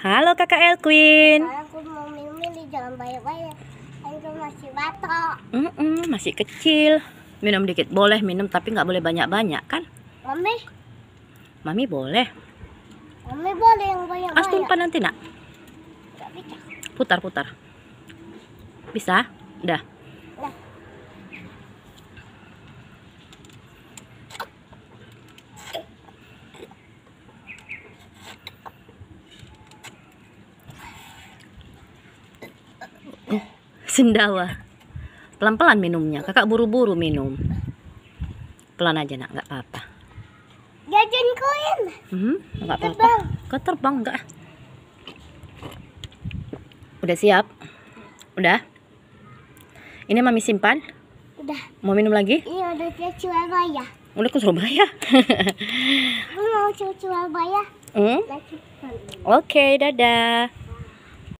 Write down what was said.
Halo Kakak Queen. aku mau milih-milih jangan banyak-banyak. Kan aku masih batok. Mm -mm, masih kecil. Minum dikit boleh minum tapi nggak boleh banyak-banyak kan? Mami. Mami boleh. Mami boleh yang banyak. -banyak. Astun nanti nak? Putar-putar. Bisa? Dah. sendawa pelan-pelan minumnya kakak buru-buru minum pelan aja nak nggak apa-apa jajan koin hmm, nggak apa-apa kau terbang nggak udah siap udah ini mami simpan udah mau minum lagi iya udah cuci Surabaya udah ke Surabaya mau cuci Surabaya hmm? oke dadah